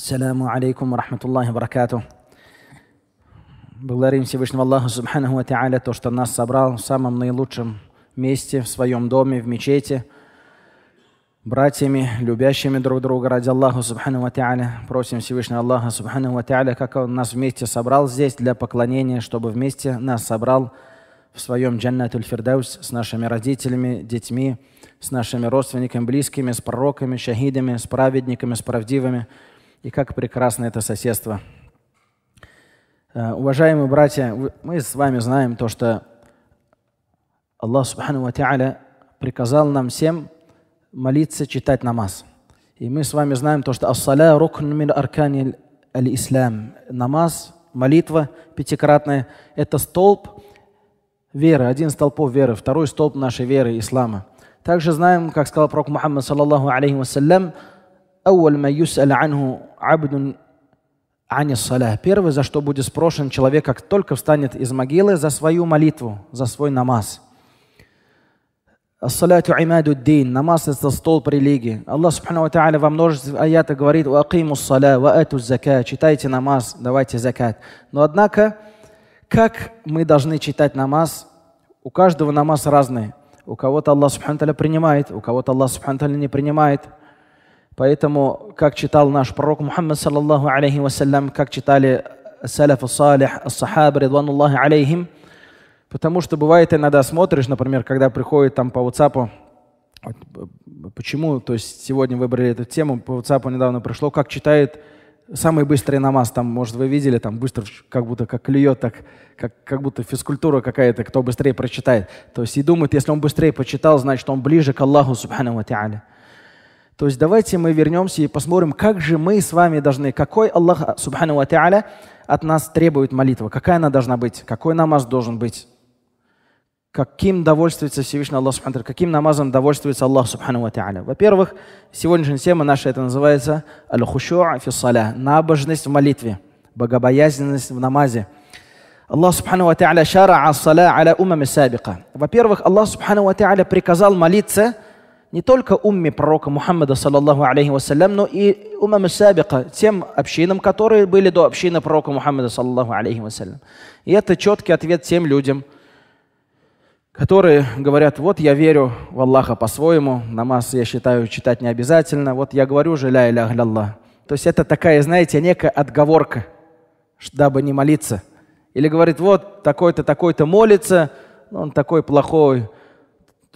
Ассаламу алейкум ва рахматуллахи баракату. Благодарим Всевышнего Аллаха Субханаху Ва то, что нас собрал в самом наилучшем месте, в своем доме, в мечети, братьями, любящими друг друга ради Аллаха Субханаху Ва Просим Всевышнего Аллаха Субханаху Ва как Он нас вместе собрал здесь для поклонения, чтобы вместе нас собрал в своем джаннатуль фирдаус с нашими родителями, детьми, с нашими родственниками, близкими, с пророками, шахидами, с праведниками, с правдивыми – и как прекрасно это соседство. Э, уважаемые братья, мы с вами знаем то, что Аллах Субхану Ва приказал нам всем молиться, читать намаз. И мы с вами знаем то, что «Ассаля рукн мин аркани аль-ислам» Намаз, молитва пятикратная – это столб веры, один столпов веры, второй столб нашей веры, ислама. Также знаем, как сказал пророк Мухаммад, саллаллаху алейхи вассалям, «Ауал ма юс'ал анху абдун ани салях. Первое, за что будет спрошен человек, как только встанет из могилы, за свою молитву, за свой намаз. Ассаляту имаду дин. Намаз – это столб религии. Аллах Субхану Ва Та'аля во множестве аята говорит «Ваакиму саля, ваату Зака. Читайте намаз, давайте закат. Но однако, как мы должны читать намаз? У каждого намаз разный. У кого-то Аллах Субхану Та'аля принимает, у кого-то Аллах Субхану Та'аля не принимает – Поэтому, как читал наш пророк Мухаммад, саллаллаху алейхи вассалям, как читали саляф салих, ас-сахаб, ридвануллахи алейхим, потому что бывает иногда смотришь, например, когда приходит там по WhatsApp, почему, то есть сегодня выбрали эту тему, по WhatsApp недавно пришло, как читает самый быстрый намаз, там, может, вы видели, там быстро как будто как льет так, как, как будто физкультура какая-то, кто быстрее прочитает. То есть и думают, если он быстрее почитал, значит, он ближе к Аллаху, субхану ва то есть давайте мы вернемся и посмотрим, как же мы с вами должны, какой Аллах, а, субхану ва та'аля, от нас требует молитва, какая она должна быть, какой намаз должен быть, каким довольствуется Всевышний Аллах, субхану каким намазом довольствуется Аллах, субхану ва та'аля. Во-первых, сегодняшняя тема наша, это называется аль-хушу'а фи саля, набожность в молитве, богобоязненность в намазе. Аллах Субхану Ва Та'аля шара аля умами сабика. Во-первых, Аллах Субхану Ва Та'аля приказал молиться – не только умми пророка Мухаммада, саллаллаху алейхи вассалям, но и умам сабика, тем общинам, которые были до общины пророка Мухаммада, саллаллаху алейхи вассалям. И это четкий ответ тем людям, которые говорят, вот я верю в Аллаха по-своему, намаз, я считаю, читать не обязательно, вот я говорю же ля иля Аллах. То есть это такая, знаете, некая отговорка, дабы не молиться. Или говорит, вот такой-то, такой-то молится, он такой плохой,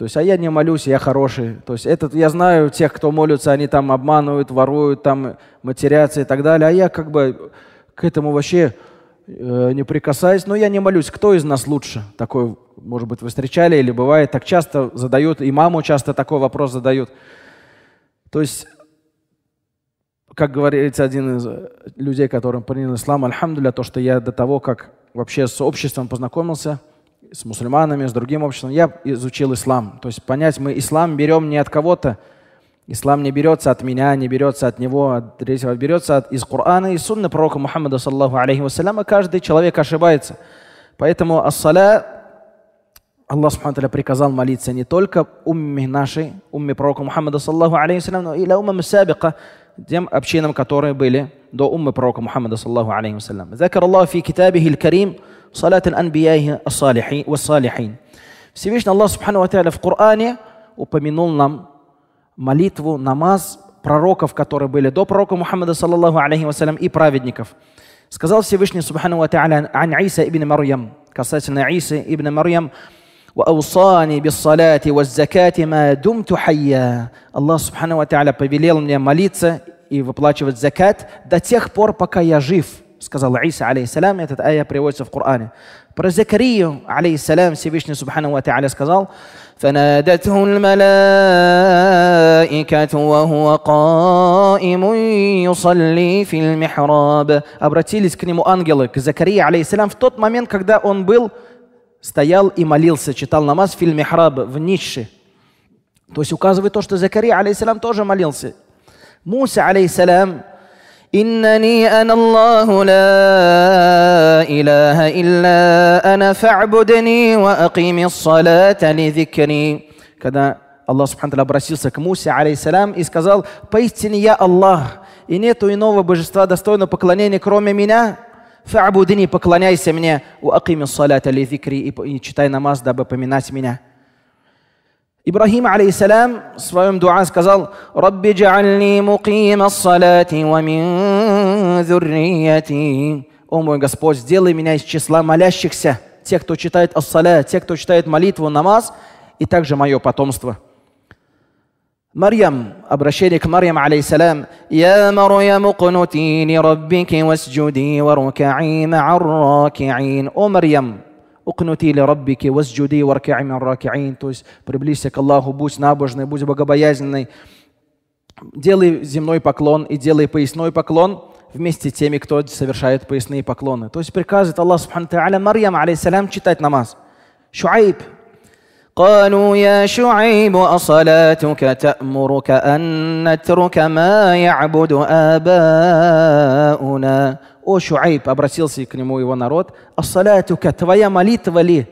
то есть, а я не молюсь, я хороший. То есть, этот, я знаю тех, кто молится, они там обманывают, воруют, там матерятся и так далее. А я как бы к этому вообще э, не прикасаюсь. Но я не молюсь. Кто из нас лучше? Такой, может быть, вы встречали или бывает. Так часто задают, и маму часто такой вопрос задают. То есть, как говорится один из э, людей, которым принял ислам, альхамдуля, то, что я до того, как вообще с обществом познакомился – с мусульманами, с другим обществом. Я изучил ислам. То есть понять, мы ислам берем не от кого-то. Ислам не берется от меня, не берется от него, от а третьего, берется от, из Корана и сунны пророка Мухаммада, саллаху алейхи И Каждый человек ошибается. Поэтому ассаля Аллах Субхану приказал молиться не только умме нашей, умме пророка Мухаммада, саллаху алейхи вассалям, но и ля умам сабика, тем общинам, которые были до уммы пророка Мухаммада, саллаху алейхи вассалям. Закар Аллах фи китабихи аль-карим, صلاة الأنبياء الصالحين والصالحين. Всевышний Аллах Субхану Ва в Коране упомянул нам молитву, намаз пророков, которые были до пророка Мухаммада, саллаллаху алейхи вассалям, и праведников. Сказал Всевышний Субхану Ва ан Иса ибн Марьям, касательно Исы ибн Марьям, وأوصاني بالصلاة والزكاة ما دمت حيا الله سبحانه وتعالى повелел мне молиться и выплачивать закат до тех пор, пока я жив. сказал Иса, алейхиссалям, этот аят приводится в Коране. Про Закарию, алейхиссалям, Всевышний Субхану Ва Та'аля сказал, فنادته الملائكة وهو قائم يصلي في المحراب. Обратились к нему ангелы, к Закарии, алейхиссалям, в тот момент, когда он был, стоял и молился, читал намаз в фильме Храб, в нише. То есть указывает то, что Закария, алейхиссалям, тоже молился. Муса, алейхиссалям, إنني أنا الله لا إله إلا أنا فاعبدني وأقيم الصلاة لذكري كذا الله سبحانه وتعالى обратился к عليه السلام и сказал, «Поистине я Аллах, и нету иного божества достойного поклонения, кроме меня, فاعبدني поклоняйся мне, وأقيم الصلاة لذكري и читай намаз, дабы поминать меня». Ibrahim alayhi salam, svojom dua skazal Rabbi ja'alni muqima салати ва мин dhurriyati. О мой Господь, сделай меня из числа молящихся, тех, кто читает ас ассаля, тех, кто читает молитву, намаз, и также мое потомство. Марьям, обращение к Марьям, алейсалям. «Я Марьям, укнути ли раббики васджуди варукаи ма'арракиин». О, Марьям, Укнути лираббики, возджуди, варки'и мин раки'ин. То есть приблизься к Аллаху, будь набожный, будь богобоязненный. Делай земной поклон и делай поясной поклон вместе с теми, кто совершает поясные поклоны. То есть приказывает Аллах Субхану Та'аля Марьям, алейсалям, читать намаз. Шуаиб, قالوا يا شعيب أصلاتك تأمرك أن نترك ما يعبد آباؤنا «О, Шуайб!» — обратился к нему его народ. «Ассалятюка! Твоя молитва ли?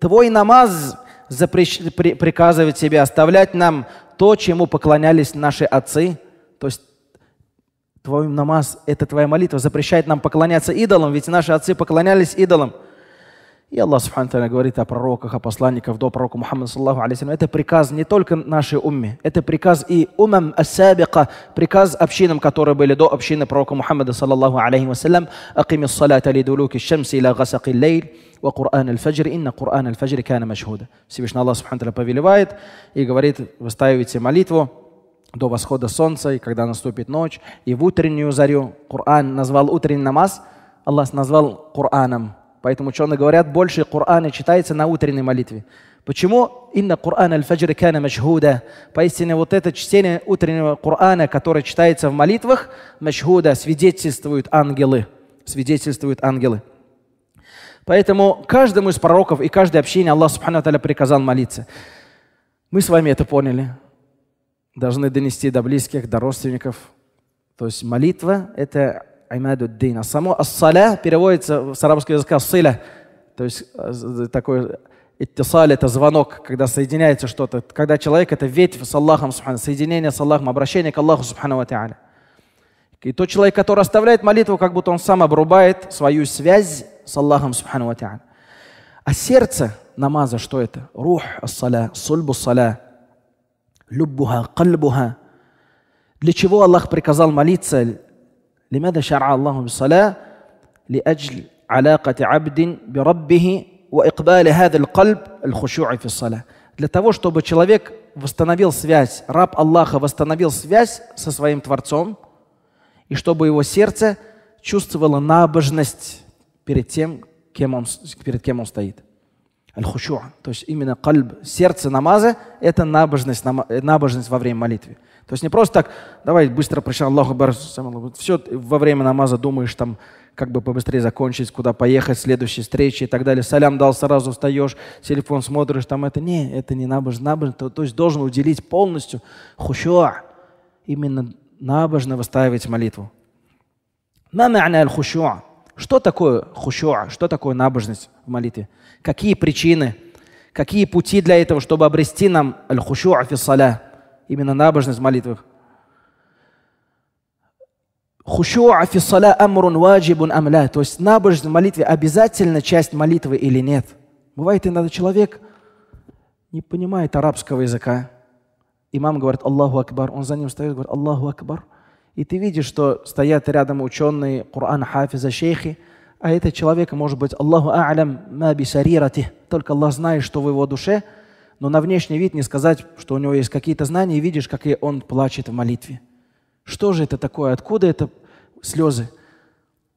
Твой намаз запрещ... при... приказывает тебе оставлять нам то, чему поклонялись наши отцы?» То есть твой намаз — это твоя молитва, запрещает нам поклоняться идолам, ведь наши отцы поклонялись идолам – и Аллах Субхану говорит о пророках, о посланниках до пророка Мухаммада саллаху алейхи Это приказ не только нашей умме, это приказ и умам асабика, приказ общинам, которые были до общины пророка Мухаммада саллаху алейхи вассалям. Акими салата лидулуки шамси ила гасаки лейл. лейль. وقرآن الفجر إن قرآن الفجر كان مشهودا Всевышний Аллах Субхану повелевает и говорит, вы молитву до восхода солнца, и когда наступит ночь, и в утреннюю зарю. Коран назвал утренний намаз, Аллах назвал Кораном. Поэтому ученые говорят, больше Корана читается на утренней молитве. Почему? Инна Коран аль-фаджр кана машхуда. Поистине вот это чтение утреннего Корана, которое читается в молитвах, машхуда, свидетельствуют ангелы. Свидетельствуют ангелы. Поэтому каждому из пророков и каждой общине Аллах Субхану Таля приказал молиться. Мы с вами это поняли. Должны донести до близких, до родственников. То есть молитва – это аймадуддин. А само ассаля переводится с арабского языка сыля, то есть э, такой Иттисаль – это звонок, когда соединяется что-то. Когда человек – это ветвь с Аллахом, субхану, соединение с Аллахом, обращение к Аллаху, субхану И тот человек, который оставляет молитву, как будто он сам обрубает свою связь с Аллахом, субхану А сердце намаза что это? Рух ас-саля, сульбу саля, люббуха, кальбуха. Для чего Аллах приказал молиться? لماذا شرع الله بالصلاة؟ لأجل علاقة عبد بربه وإقبال هذا القلب الخشوع في الصلاة. Для того, чтобы человек восстановил связь, раб Аллаха восстановил связь со своим Творцом, и чтобы его сердце чувствовало набожность перед тем, кем он, перед кем он стоит. аль то есть именно кальб, сердце намаза – это набожность, набожность во время молитвы. То есть не просто так, давай быстро прощай, Аллаху бар, все во время намаза думаешь там, как бы побыстрее закончить, куда поехать, следующие встречи и так далее. Салям дал, сразу встаешь, телефон смотришь, там это не, это не набожно, набожно. То, то есть должен уделить полностью хушуа, именно набожно выстаивать молитву. хушуа. Что такое хушуа? Что такое набожность в молитве? Какие причины? Какие пути для этого, чтобы обрести нам аль-хушуа фи саля? именно набожность в молитвах. Хушуа афиссаля амрун ваджибун амля. То есть набожность в молитве обязательно часть молитвы или нет. Бывает иногда человек не понимает арабского языка. Имам говорит Аллаху Акбар. Он за ним стоит, говорит Аллаху Акбар. И ты видишь, что стоят рядом ученые, Коран, Хафиза, шейхи, а этот человек может быть Аллаху А'лям ма бисарирати. Только Аллах знает, что в его душе – но на внешний вид не сказать, что у него есть какие-то знания, и видишь, как и он плачет в молитве. Что же это такое? Откуда это слезы?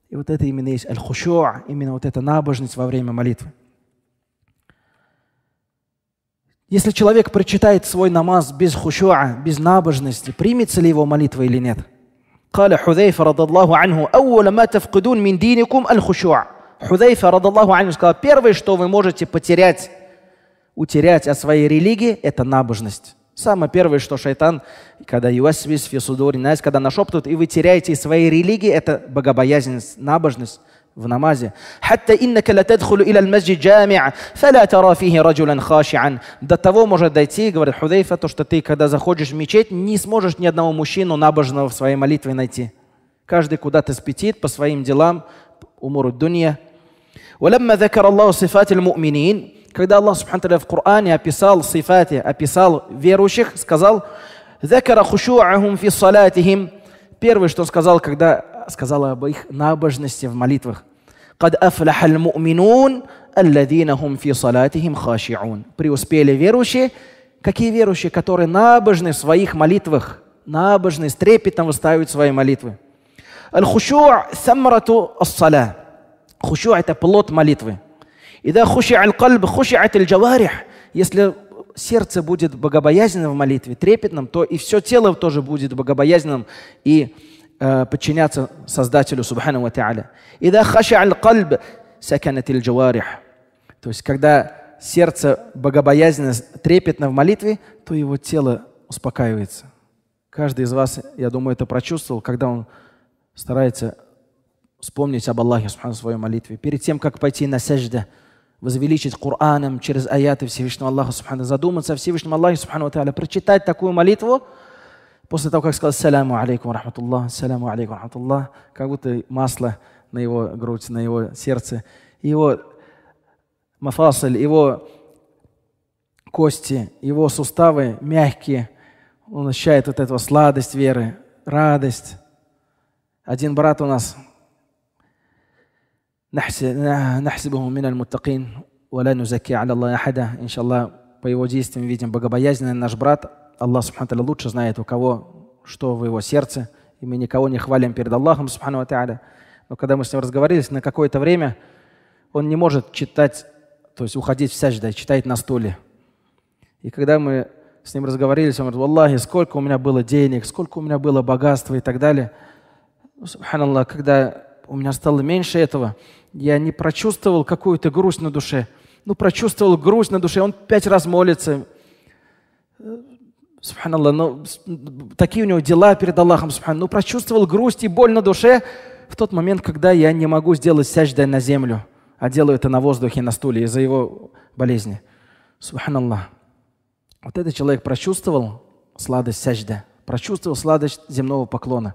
И вот это именно есть аль-хушуа, именно вот эта набожность во время молитвы. Если человек прочитает свой намаз без хушуа, без набожности, примется ли его молитва или нет? قال حذيفة رضي الله عنه أول ما تفقدون من دينكم الخشوع حذيفة رضي الله عنه сказал первое что вы можете потерять утерять о своей религии – это набожность. Самое первое, что шайтан, когда юасвис, фисудур, когда нашептывают, и вы теряете свои религии, это богобоязненность, набожность в намазе. «Хатта иннака ла тадхулу иля До того может дойти, говорит Худейфа, то, что ты, когда заходишь в мечеть, не сможешь ни одного мужчину набожного в своей молитве найти. Каждый куда-то спетит по своим делам, умору дунья. ولما ذكر الله صفات المؤمنين когда Аллах Субхану в Коране описал сифати, описал верующих, сказал «Закара хушу'ахум фи салатихим» Первое, что сказал, когда сказал об их набожности в молитвах. «Кад афлахал му'минун, алладина хум фи салатихим хаши'ун». Преуспели верующие. Какие верующие? Которые набожны в своих молитвах. Набожны, с трепетом выставят свои молитвы. «Аль хушу'а самрату ас-саля». Хушу'а – это плод молитвы. Ида хуши аль-кальб хуши аль-джаварих. Если сердце будет богобоязненным в молитве, трепетным, то и все тело тоже будет богобоязненным и э, подчиняться Создателю Субхану Ва Ида хаши аль-кальб саканат аль-джаварих. То есть, когда сердце богобоязненно, трепетно в молитве, то его тело успокаивается. Каждый из вас, я думаю, это прочувствовал, когда он старается вспомнить об Аллахе в своей молитве. Перед тем, как пойти на сажда – возвеличить Кораном через аяты Всевышнего Аллаха Субхану, задуматься о Всевышнем Аллахе Субхану Тааля, прочитать такую молитву, после того, как сказал «Саляму алейкум рахматуллах», «Саляму алейкум рахматуллах», как будто масло на его грудь, на его сердце, его мафасль, его кости, его суставы мягкие, он ощущает вот эту сладость веры, радость. Один брат у нас Нахсибуху миналь муттакин, валя нузаки аля Аллах ахада. Иншаллах, по его действиям видим богобоязненный наш брат. Аллах, субхану лучше знает, у кого что в его сердце. И мы никого не хвалим перед Аллахом, субхану тааля. Но когда мы с ним разговаривали, на какое-то время он не может читать, то есть уходить в сяжда, читает на стуле. И когда мы с ним разговаривали, он говорит, «Валлахи, сколько у меня было денег, сколько у меня было богатства и так далее». Субханаллах, когда у меня стало меньше этого – я не прочувствовал какую-то грусть на душе. Ну, прочувствовал грусть на душе. Он пять раз молится. Субханаллах, ну, такие у него дела перед Аллахом, субхан. Ну, прочувствовал грусть и боль на душе в тот момент, когда я не могу сделать сяждай на землю, а делаю это на воздухе, на стуле из-за его болезни. Субханаллах. Вот этот человек прочувствовал сладость сяжда, прочувствовал сладость земного поклона.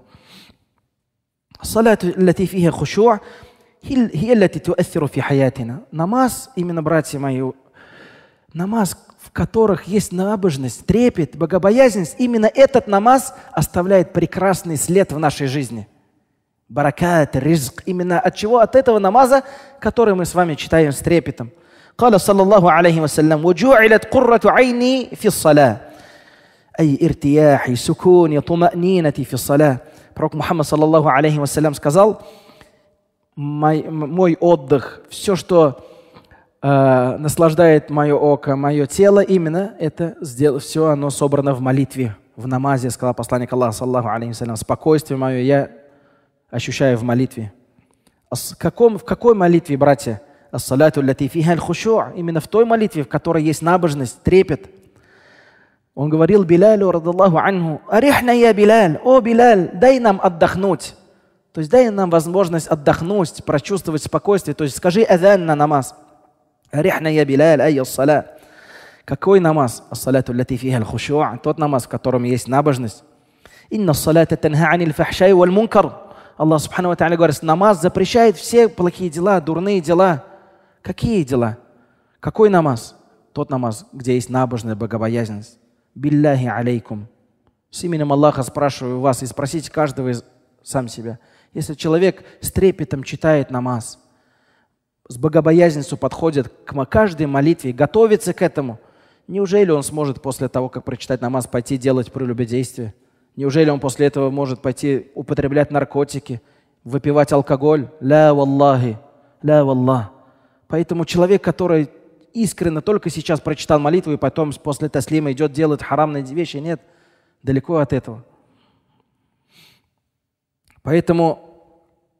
Салат, латифиха хушуа, هي التي تؤثر في حياتنا намаз именно братья мои намаз в которых есть набожность трепет богобоязненность именно этот намаз оставляет прекрасный след в нашей жизни баракат ризк именно от чего от этого намаза который мы с вами читаем с трепетом قال صلى الله عليه وسلم وجعلت قرة عيني في الصلاة أي ارتياحي سكوني طمأنينتي في الصلاة пророк Мухаммад, саллаллаху алейхи вассалям, сказал, мой, мой отдых, все, что э, наслаждает мое око, мое тело, именно это сдел- все оно собрано в молитве, в намазе, сказал посланник Аллаха, саллаху алейхи спокойствие мое я ощущаю в молитве. В, каком, в какой молитве, братья? Ассаляту латифиха аль-хушуа. Именно в той молитве, в которой есть набожность, трепет. Он говорил Билялю, радаллаху анху, «Арихна я Биляль, о Биляль, дай нам отдохнуть». То есть дай нам возможность отдохнуть, прочувствовать спокойствие. То есть скажи «Азан на намаз». «Рихна я Билаль, айя саля». Какой намаз? «Ассалату лати фиха хушуа». Тот намаз, в котором есть набожность. «Инна салата танха анил фахшай валь мункар». Аллах Субхану говорит, намаз запрещает все плохие дела, дурные дела. Какие дела? Какой намаз? Тот намаз, где есть набожная богобоязненность. Билляхи алейкум. С именем Аллаха спрашиваю вас и спросите каждого из сам себя – если человек с трепетом читает намаз, с богобоязненностью подходит к каждой молитве, готовится к этому, неужели он сможет после того, как прочитать намаз, пойти делать прелюбодействие? Неужели он после этого может пойти употреблять наркотики, выпивать алкоголь? Ля валлахи, ля валлах. Поэтому человек, который искренне только сейчас прочитал молитву и потом после таслима идет делать харамные вещи, нет, далеко от этого. Поэтому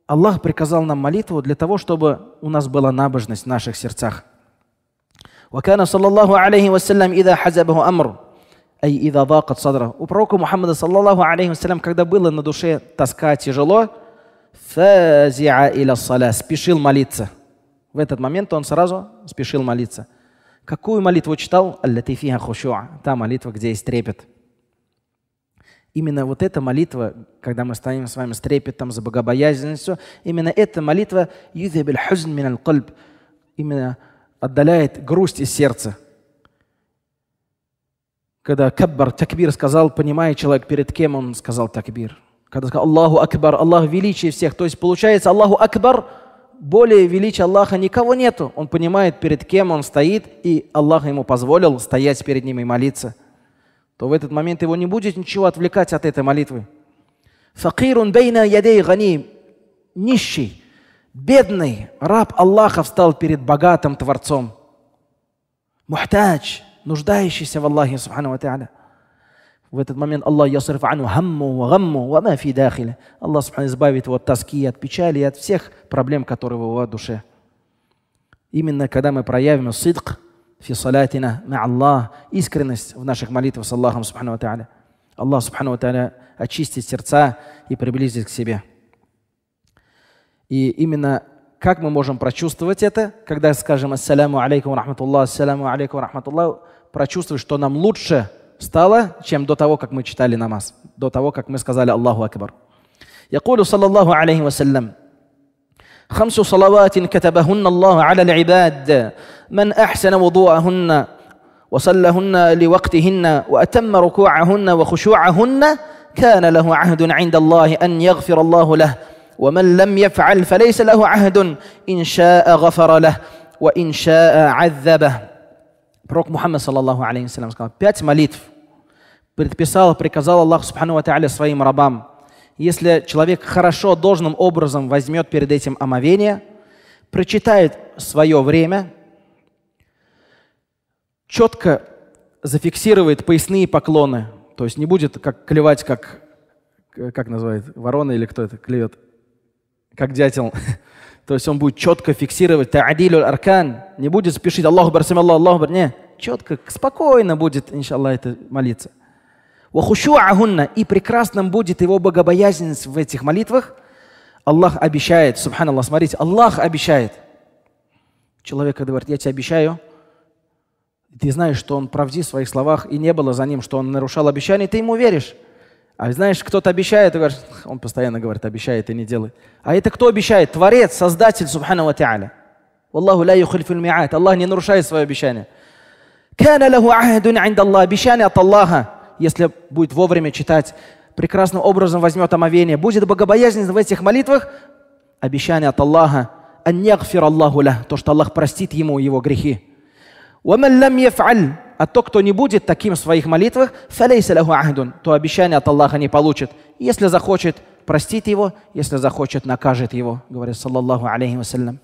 Аллах приказал нам молитву для того, чтобы у нас была набожность в наших сердцах. وكان صلى الله عليه وسلم إذا حزبه أمر أي إذا ضاقت صدره У пророка Мухаммада صلى الله عليه وسلم, когда было на душе тоска тяжело, فزع إلى الصلاة, спешил молиться. В этот момент он сразу спешил молиться. Какую молитву читал? التي فيها خشوع. Та молитва, где есть трепет. Именно вот эта молитва, когда мы стоим с вами с трепетом, за богобоязненностью, именно эта молитва именно отдаляет грусть из сердца. Когда Каббар, Такбир сказал, понимая человек, перед кем он сказал Такбир. Когда сказал Аллаху Акбар, Аллах величие всех. То есть получается, Аллаху Акбар более величия Аллаха никого нету. Он понимает, перед кем он стоит, и Аллах ему позволил стоять перед ним и молиться – то в этот момент его не будет ничего отвлекать от этой молитвы. Факирун бейна ядей гани, нищий, бедный раб Аллаха встал перед богатым Творцом. Мухтач, нуждающийся в Аллахе, субхану ва В этот момент Аллах ясриф ану хамму ва гамму ва ма фи дахиля. Аллах субхану, избавит его от тоски, от печали и от всех проблем, которые в его душе. Именно когда мы проявим сидк, фи салятина на Аллах, искренность в наших молитвах с Аллахом Субхану Ва Аллах Субхану Ва очистит сердца и приблизит к себе. И именно как мы можем прочувствовать это, когда скажем «Ассаляму алейкум рахматуллах», «Ассаляму алейкум рахматуллах», прочувствовать, что нам лучше стало, чем до того, как мы читали намаз, до того, как мы сказали «Аллаху Акбар». يقول صلى الله عليه وسلم خمس صلوات كتبهن الله على العباد من احسن وضوءهن وصلهن لوقتهن واتم ركوعهن وخشوعهن كان له عهد عند الله ان يغفر الله له ومن لم يفعل فليس له عهد ان شاء غفر له وان شاء عذبه بروك محمد صلى الله عليه وسلم قال пять ماليتف предписал приказал الله سبحانه وتعالى своим рабам если человек хорошо должным образом возьмет перед этим омовение прочитает свое время четко зафиксирует поясные поклоны. То есть не будет как клевать, как, как называют, ворона или кто это клевет, как дятел. То есть он будет четко фиксировать та'адилю аркан, не будет спешить Аллаху бар Аллах, Аллаху бар, не, четко, спокойно будет, иншаллах, это молиться. Вахушуахунна, и прекрасным будет его богобоязненность в этих молитвах. Аллах обещает, субханаллах, смотрите, Аллах обещает. Человек, когда говорит, я тебе обещаю, ты знаешь, что он правдив в своих словах, и не было за ним, что он нарушал обещание, ты ему веришь. А знаешь, кто-то обещает, и говорит, он постоянно говорит, обещает и не делает. А это кто обещает? Творец, Создатель, Субхану ва Та'аля. Аллаху ля юхлифуль ми'ат. Аллах не нарушает свое обещание. Кана лаху ахадун инда Аллах. Обещание от Аллаха, если будет вовремя читать, прекрасным образом возьмет омовение, будет богобоязнен в этих молитвах, обещание от Аллаха, ан Аллаху ля, то, что Аллах простит ему его грехи. ومن لم يفعل, а тот, кто не будет таким в своих молитвах, фалейса лаху ахдун, то обещание от Аллаха не получит. Если захочет, простит его, если захочет, накажет его, говорит саллаллаху алейхи вассалям.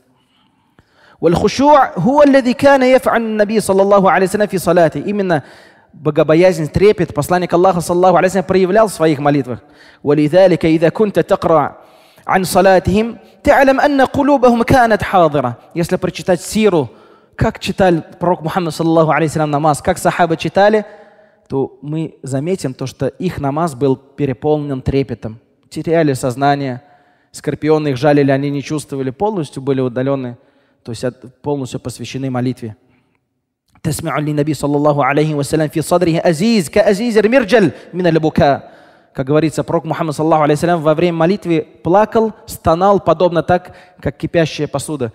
والخشوع هو الذي كان يفعل النبي صلى الله عليه وسلم في صلاته именно богобоязнь, трепет посланник Аллаха саллаху алейхи вассалям проявлял в своих молитвах. ولذلك إذا كنت تقرأ عن صلاتهم تعلم أن قلوبهم كانت حاضرة если прочитать сиру как читали пророк Мухаммад, саллаху алейсалям, намаз, как сахабы читали, то мы заметим то, что их намаз был переполнен трепетом. Теряли сознание, скорпионы их жалили, они не чувствовали, полностью были удалены, то есть полностью посвящены молитве. تسمع للنبي صلى الله عليه وسلم في صدره أزيز كأزيز المرجل من البكاء как говорится, пророк Мухаммад, саллаху алейсалям, во время молитвы плакал, стонал, подобно так, как кипящая посуда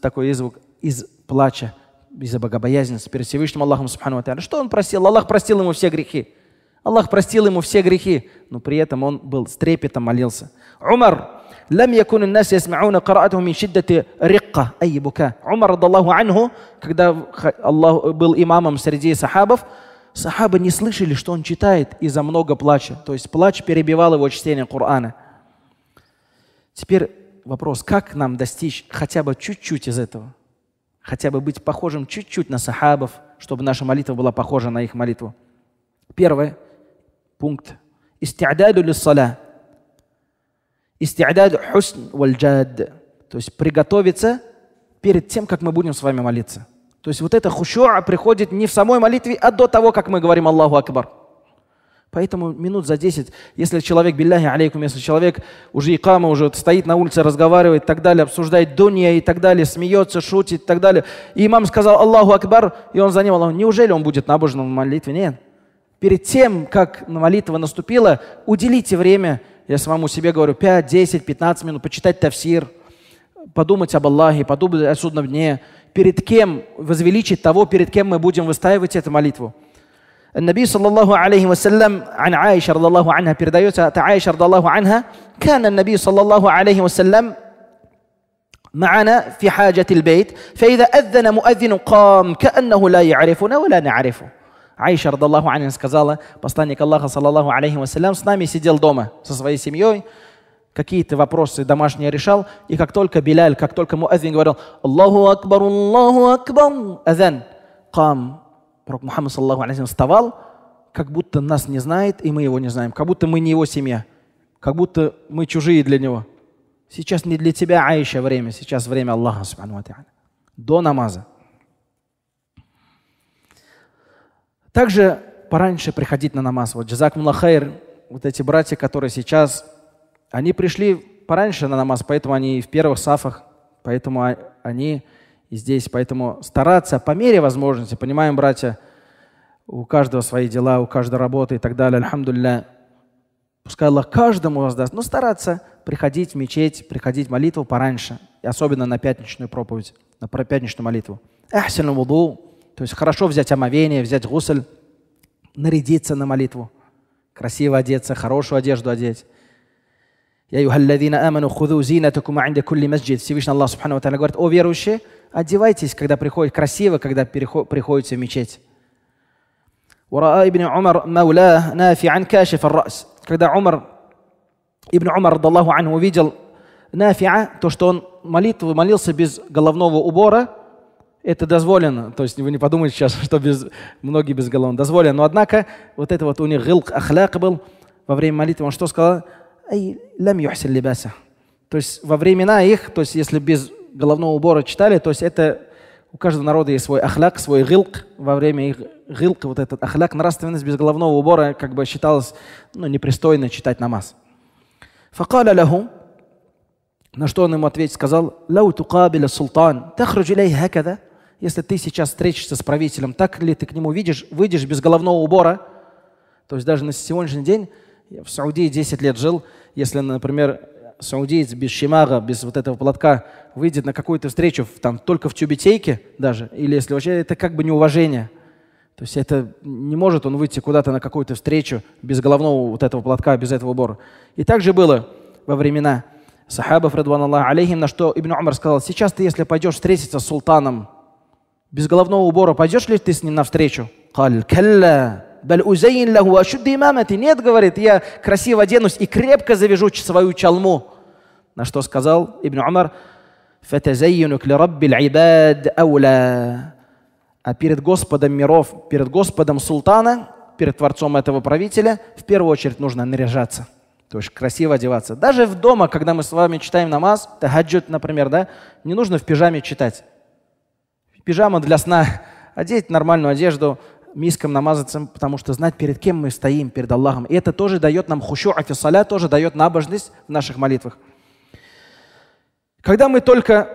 такой есть звук из плача, из-за богобоязненности перед Всевышним Аллахом Субхану Что он просил? Аллах простил ему все грехи. Аллах простил ему все грехи, но при этом он был с трепетом молился. Умар, لم يكن الناس يسمعون قراءته من شدة رقة أي بكاء عمر رضي الله عنه когда Аллах был имамом среди сахабов сахабы не слышали что он читает из-за много плача то есть плач перебивал его чтение Корана теперь вопрос, как нам достичь хотя бы чуть-чуть из этого? Хотя бы быть похожим чуть-чуть на сахабов, чтобы наша молитва была похожа на их молитву. Первый пункт. Истиададу ли саля? Истиададу хусн вальджад. То есть приготовиться перед тем, как мы будем с вами молиться. То есть вот это хушуа приходит не в самой молитве, а до того, как мы говорим Аллаху Акбар. Поэтому минут за 10, если человек, билляхи алейкум, если человек уже икама, уже стоит на улице, разговаривает и так далее, обсуждает дунья и так далее, смеется, шутит и так далее. И имам сказал Аллаху Акбар, и он за ним Неужели он будет набожным в молитве? Нет. Перед тем, как молитва наступила, уделите время, я самому себе говорю, 5, 10, 15 минут, почитать тафсир, подумать об Аллахе, подумать о судном дне, перед кем возвеличить того, перед кем мы будем выстаивать эту молитву. النبي صلى الله عليه وسلم عن عائشة رضي الله عنها بردايوتا عائشة رضي الله عنها كان النبي صلى الله عليه وسلم معنا في حاجة البيت فإذا أذن مؤذن قام كأنه لا يعرفنا ولا نعرفه عائشة رضي الله عنها سказала بستانك الله صلى الله عليه وسلم سنامي сидел дома со своей семьей какие-то вопросы домашние решал, и как только Беляль, как только Муэзин говорил, «Аллаху Акбар, Аллаху Акбар, Азан, Кам, Пророк Мухаммад, саллаху алейхи вставал, как будто нас не знает, и мы его не знаем, как будто мы не его семья, как будто мы чужие для него. Сейчас не для тебя, Аиша, время, сейчас время Аллаха, до намаза. Также пораньше приходить на намаз. Вот Джазак Мулахайр, вот эти братья, которые сейчас, они пришли пораньше на намаз, поэтому они в первых сафах, поэтому а, они и здесь поэтому стараться по мере возможности, понимаем, братья, у каждого свои дела, у каждого работы и так далее, альхамдулля. Пускай Аллах каждому воздаст, но стараться приходить в мечеть, приходить в молитву пораньше, и особенно на пятничную проповедь, на пятничную молитву. Ахсину вуду, то есть хорошо взять омовение, взять гусль, нарядиться на молитву, красиво одеться, хорошую одежду одеть. Я юхаллазина аману худу зинатакум анде кулли масджид. Всевышний Аллах Субхану Ва говорит, о верующие, Одевайтесь, когда приходит красиво, когда приходите в мечеть. ورأى ابن عمر مولاه نافعا когда Умар ибн Умар радаллаху анху увидел Нафиа, то, что он молитву молился без головного убора, это дозволено. То есть вы не подумайте сейчас, что без, многие без головного. Дозволено. Но однако вот это вот у них гилк ахляк был во время молитвы. Он что сказал? Ай, лям юхсил либаса. То есть во времена их, то есть если без головного убора читали, то есть это у каждого народа есть свой ахляк, свой гилк. Во время их гилка, вот этот ахляк, нравственность без головного убора, как бы считалось ну, непристойно читать намаз. Факаля лаху, на что он ему ответил, сказал, «Лау тукабиля султан, тахруджи лей хакада». Если ты сейчас встретишься с правителем, так ли ты к нему видишь, выйдешь без головного убора? То есть даже на сегодняшний день, я в Саудии 10 лет жил, если, например, саудиец без шимара, без вот этого платка выйдет на какую-то встречу там только в тюбетейке даже, или если вообще это как бы неуважение. То есть это не может он выйти куда-то на какую-то встречу без головного вот этого платка, без этого убора. И так же было во времена сахабов, радуан Аллах алейхим, на что Ибн Умар сказал, сейчас ты, если пойдешь встретиться с султаном, без головного убора, пойдешь ли ты с ним навстречу? Каль келля, баль узейн лагу ашудди имамати. Нет, говорит, я красиво оденусь и крепко завяжу свою чалму. На что сказал Ибн Умар, «Фатазайюнук ли раббиль ибад ауля». А перед Господом миров, перед Господом султана, перед Творцом этого правителя, в первую очередь нужно наряжаться. То есть красиво одеваться. Даже в дома, когда мы с вами читаем намаз, тагаджуд, например, да, не нужно в пижаме читать. Пижама для сна. Одеть нормальную одежду, миском намазаться, потому что знать, перед кем мы стоим, перед Аллахом. И это тоже дает нам хущу, афисаля тоже дает набожность в наших молитвах. Когда мы только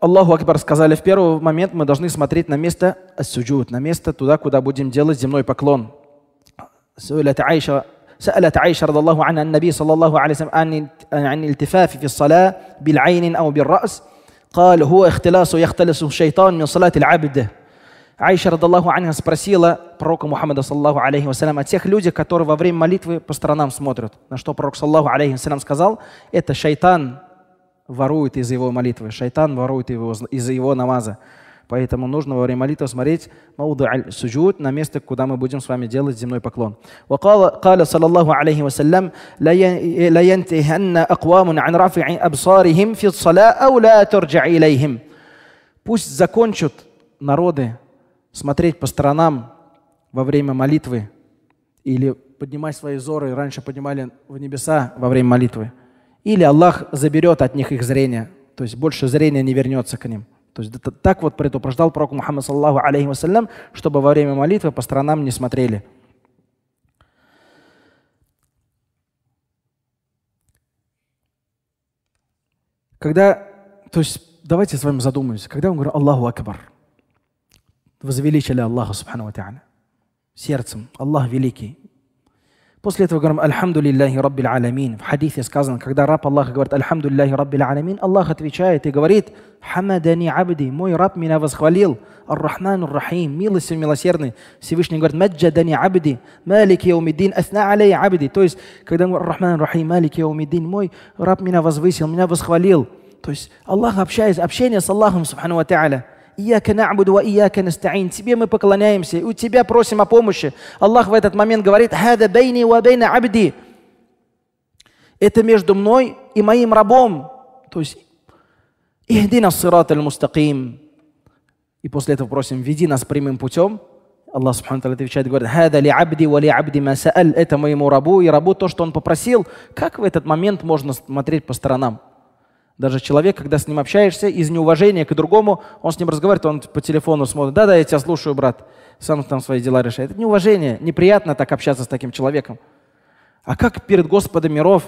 Аллаху Акбар сказали в первый момент, мы должны смотреть на место ассуджуд, на место туда, куда будем делать земной поклон. سألت عائشة رضي الله عنها النبي صلى الله عليه وسلم عن عن الالتفاف في الصلاة بالعين أو بالرأس قال هو اختلاس يختلس الشيطان من صلاة العبد Айша, радаллаху анха, спросила пророка Мухаммада, саллаху алейхи вассалям, о тех людях, которые во время молитвы по сторонам смотрят. На что пророк, саллаху алейхи вассалям, сказал, это шайтан ворует из его молитвы, шайтан ворует его, из его намаза. Поэтому нужно во время молитвы смотреть аль суджуд на место, куда мы будем с вами делать земной поклон. قال صلى الله Пусть закончат народы смотреть по сторонам во время молитвы или поднимать свои зоры раньше поднимали в небеса во время молитвы или Аллах заберет от них их зрение, то есть больше зрения не вернется к ним. То есть это, так вот предупреждал пророк Мухаммад, саллаху алейхи вассалям, чтобы во время молитвы по сторонам не смотрели. Когда, то есть давайте с вами задумаемся, когда он говорит Аллаху Акбар, возвеличили Аллаха, субхану ва сердцем, Аллах великий, После этого говорим «Альхамду лиллахи рабби Аламин». В хадисе сказано, когда раб Аллаха говорит «Альхамду лиллахи рабби Аламин», Аллах отвечает и говорит «Хамадани Абди», мой раб меня восхвалил, «Ар-Рахман Ар-Рахим», милостив милосердный. Всевышний говорит «Маджадани Абди», «Малик Яумиддин», «Асна Алей Абди». То есть, когда он говорит «Рахман Ар-Рахим», «Малик Яумиддин», мой раб меня возвысил, меня восхвалил. То есть, Аллах общается, общение с Аллахом, субхану ва та'аля. «Ияка на'буду ва ияка настаин». Тебе мы поклоняемся, и у Тебя просим о помощи. Аллах в этот момент говорит «Хада бейни ва бейна Это между мной и моим рабом. То есть «Ихдина сират аль-мустаким». И после этого просим «Веди нас прямым путем». Аллах Субхану Тали отвечает, говорит, «Хада ли абди ва ли абди масааль». Это моему рабу и рабу то, что он попросил. Как в этот момент можно смотреть по сторонам? Даже человек, когда с ним общаешься, из неуважения к другому, он с ним разговаривает, он по телефону смотрит, да-да, я тебя слушаю, брат, сам там свои дела решает. Это неуважение, неприятно так общаться с таким человеком. А как перед Господом миров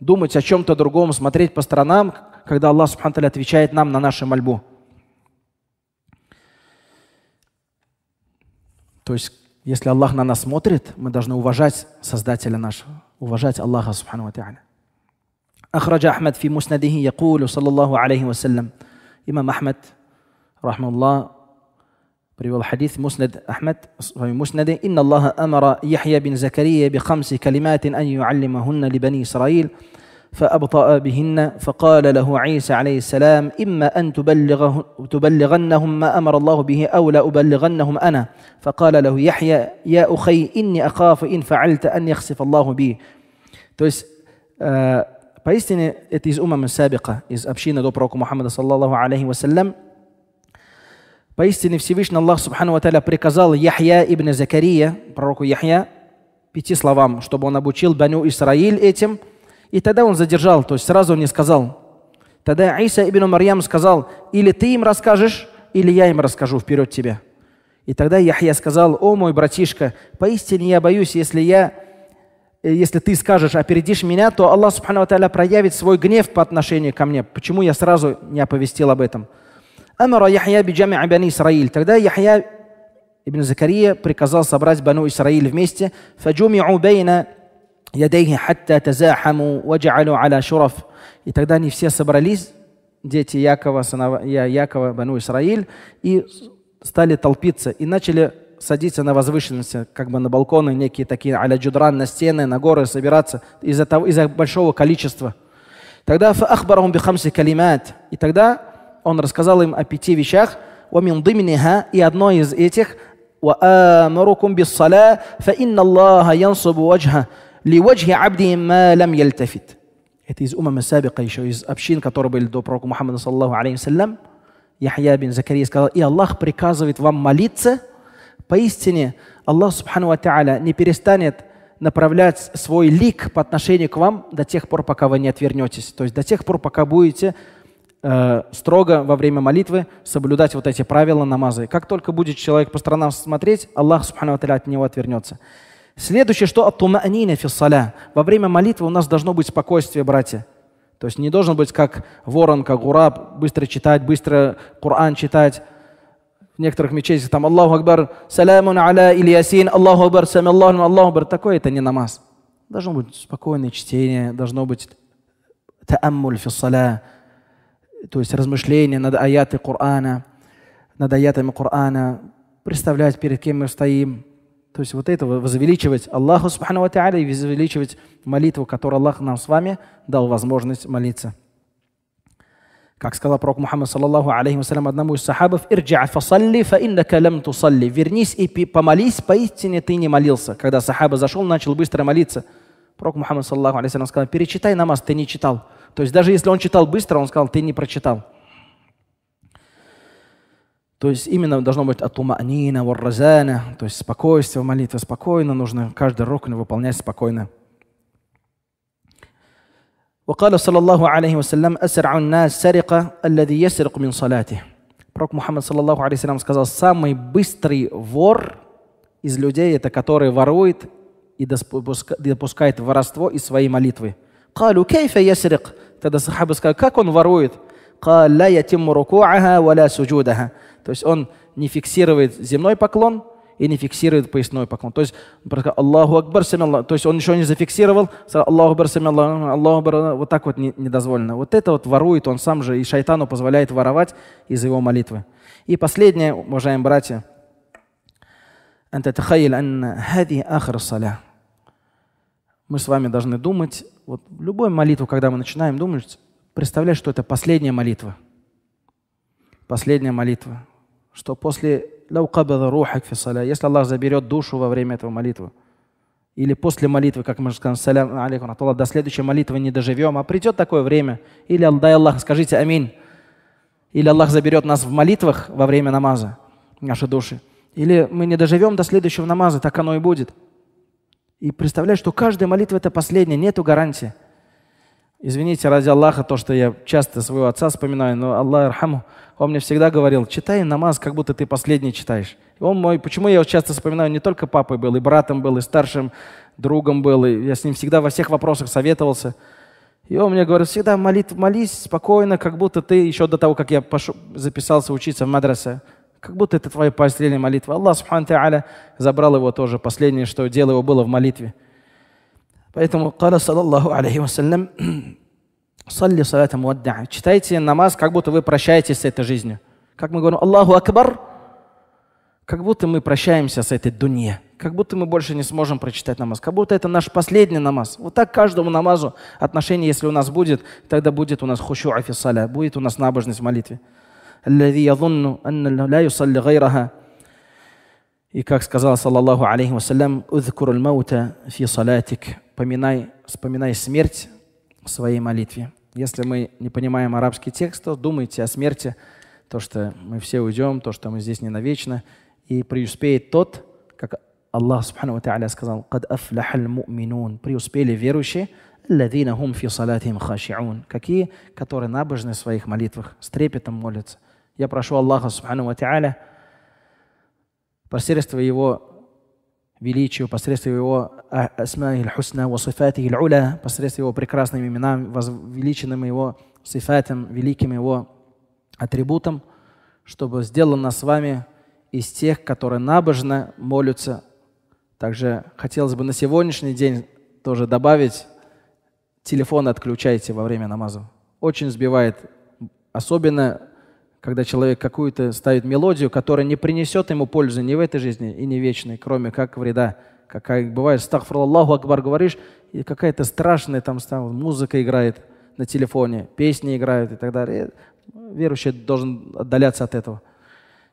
думать о чем-то другом, смотреть по сторонам, когда Аллах Субхану отвечает нам на нашу мольбу? То есть, если Аллах на нас смотрит, мы должны уважать Создателя нашего, уважать Аллаха Субхану Ва أخرج أحمد في مسنده يقول صلى الله عليه وسلم إمام أحمد رحمه الله بريوال الحديث مسند أحمد في مسنده إن الله أمر يحيى بن زكريا بخمس كلمات أن يعلمهن لبني إسرائيل فأبطأ بهن فقال له عيسى عليه السلام إما أن تبلغه تبلغنهم ما أمر الله به أو لا أبلغنهم أنا فقال له يحيى يا أخي إني أخاف إن فعلت أن يخسف الله بي То есть Поистине, это из умам сабика, из общины до пророка Мухаммада, саллаллаху алейхи вассалям. Поистине Всевышний Аллах, субхану ва приказал Яхья ибн Закария, пророку Яхья, пяти словам, чтобы он обучил Баню Исраиль этим. И тогда он задержал, то есть сразу он не сказал. Тогда Иса ибн Марьям сказал, или ты им расскажешь, или я им расскажу вперед тебе. И тогда Яхья сказал, о мой братишка, поистине я боюсь, если я Э, если ты скажешь, опередишь меня, то Аллах Субхану проявит свой гнев по отношению ко мне. Почему я сразу не оповестил об этом? Амара Яхья биджами Абани Исраиль. Тогда Яхья ибн Закария приказал собрать Бану Исраиль вместе. Фаджуми убейна ядейхи хатта тазахаму ваджалу аля шураф. И тогда они все собрались, дети Якова, сынова, Я, Якова, Бану Исраиль, и стали толпиться, и начали садиться на возвышенности, как бы на балконы некие такие, а джудран, на стены, на горы собираться из-за того, из-за большого количества. Тогда фахбарахум бихамси калимат. И тогда он рассказал им о пяти вещах, и одно из этих وآمركم بالصلاة فإن الله ينصب وجهه لوجه عبد ما لم يلتفت Это из умама сабика, еще из общин, которые были до пророка Мухаммада, саллаху алейхи салям. Яхья бин Закарий сказал, и Аллах приказывает вам молиться, Поистине, Аллах Субхану Ва не перестанет направлять свой лик по отношению к вам до тех пор, пока вы не отвернетесь. То есть до тех пор, пока будете э, строго во время молитвы соблюдать вот эти правила намазы. Как только будет человек по сторонам смотреть, Аллах Субхану Ва от него отвернется. Следующее, что аттуманина фиссаля. Во время молитвы у нас должно быть спокойствие, братья. То есть не должен быть как ворон, как гураб, быстро читать, быстро Коран читать в некоторых мечетях там Аллаху Акбар, салямун аля Ильясин, Аллаху Акбар, сами Аллаху, Аллаху Акбар. Такое это не намаз. Должно быть спокойное чтение, должно быть тааммуль фиссаля, то есть размышление над аяты Корана, над аятами Корана, представлять, перед кем мы стоим. То есть вот это возвеличивать Аллаху Субхану Ва и возвеличивать молитву, которую Аллах нам с вами дал возможность молиться. Как сказал пророк Мухаммад, саллаллаху алейхи вассалям, одному из сахабов, «Ирджи'а фасалли, фа иннака лам тусалли». «Вернись и помолись, поистине ты не молился». Когда сахаба зашел, начал быстро молиться. Пророк Мухаммад, саллаллаху алейхи вассалям, сказал, «Перечитай намаз, ты не читал». То есть даже если он читал быстро, он сказал, «Ты не прочитал». То есть именно должно быть атуманина, варразана, то есть спокойствие в молитве, спокойно нужно каждый рок выполнять спокойно. وقال صلى الله عليه وسلم أسرع الناس سرقة الذي يسرق من صلاته Пророк Мухаммад, саллаллаху алейхи сказал, самый быстрый вор из людей, это который ворует и допускает воровство из своей молитвы. قالوا كيف يسرق Тогда сахабы сказали, как он ворует? قال لا يتم ركوعها ولا سجودها То есть он не фиксирует земной поклон, и не фиксирует поясной поклон. То есть, Аллаху Акбар, Аллах, то есть он еще не зафиксировал, Аллаху Акбар, Аллах, Аллаху Акбар, вот так вот недозволено, Вот это вот ворует он сам же, и шайтану позволяет воровать из его молитвы. И последнее, уважаемые братья, أن تتخيل أن هذه آخر الصلاة. Мы с вами должны думать, вот любую молитву, когда мы начинаем думать, представлять, что это последняя молитва. Последняя молитва. Что после лау кабада рухак фи саля, если Аллах заберет душу во время этого молитвы, или после молитвы, как мы же скажем, салям алейкум, Аллах, до следующей молитвы не доживем, а придет такое время, или дай Аллах, скажите аминь, или Аллах заберет нас в молитвах во время намаза, наши души, или мы не доживем до следующего намаза, так оно и будет. И представляешь, что каждая молитва – это последняя, нету гарантии. Извините ради Аллаха то, что я часто своего отца вспоминаю, но Аллах Архаму, он мне всегда говорил, читай намаз, как будто ты последний читаешь. И он мой, почему я его часто вспоминаю, не только папой был, и братом был, и старшим другом был, и я с ним всегда во всех вопросах советовался. И он мне говорит, всегда молит, молись спокойно, как будто ты еще до того, как я пошел, записался учиться в мадресе, как будто это твоя последняя молитва. Аллах, Субхану Тааля, забрал его тоже. Последнее, что дело его было в молитве. Поэтому Кара, саллаллаху алейхи вассалям, салли салата муадда'а. Читайте намаз, как будто вы прощаетесь с этой жизнью. Как мы говорим, Аллаху Акбар, как будто мы прощаемся с этой дунья, как будто мы больше не сможем прочитать намаз, как будто это наш последний намаз. Вот так каждому намазу отношение, если у нас будет, тогда будет у нас хушу афисаля, будет у нас набожность в молитве. И как сказал, саллаллаху алейхи вассалям, «Узкуру маута фи салатик» поминай, вспоминай смерть в своей молитве. Если мы не понимаем арабский текст, то думайте о смерти, то, что мы все уйдем, то, что мы здесь не навечно, и преуспеет тот, как Аллах Субхану Ва сказал, «Кад афляхаль му'минун» преуспели верующие, «Ладина хум фи салатим хашиун» какие, которые набожны в своих молитвах, с трепетом молятся. Я прошу Аллаха Субхану Ва посредством Его величию, посредством его а, асмаил хусна, во сифатихи уля, посредством его прекрасными именам, возвеличенным его сифатом, великим его атрибутом, чтобы сделал нас с вами из тех, которые набожно молятся. Также хотелось бы на сегодняшний день тоже добавить, телефон отключайте во время намаза. Очень сбивает, особенно когда человек какую-то ставит мелодию, которая не принесет ему пользы ни в этой жизни и не вечной, кроме как вреда. Какая бывает, стахфру Аллаху Акбар говоришь, и какая-то страшная там, там музыка играет на телефоне, песни играют и так далее. верующий должен отдаляться от этого.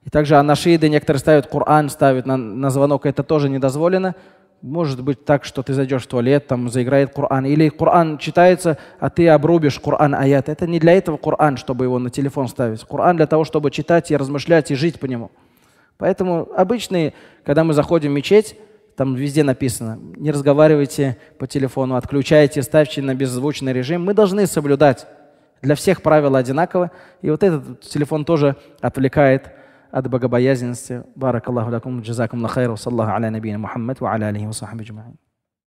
И также анашиды некоторые ставят Коран, ставят на, на звонок, это тоже недозволено. Может быть так, что ты зайдешь в туалет, там заиграет Коран. Или Коран читается, а ты обрубишь Коран аят. Это не для этого Коран, чтобы его на телефон ставить. Коран для того, чтобы читать и размышлять, и жить по нему. Поэтому обычные, когда мы заходим в мечеть, там везде написано, не разговаривайте по телефону, отключайте, ставьте на беззвучный режим. Мы должны соблюдать. Для всех правила одинаково, И вот этот телефон тоже отвлекает أدبق بايزنس بارك الله لكم جزاكم الله خير وصلى الله على نبينا محمد وعلى آله وصحبه أجمعين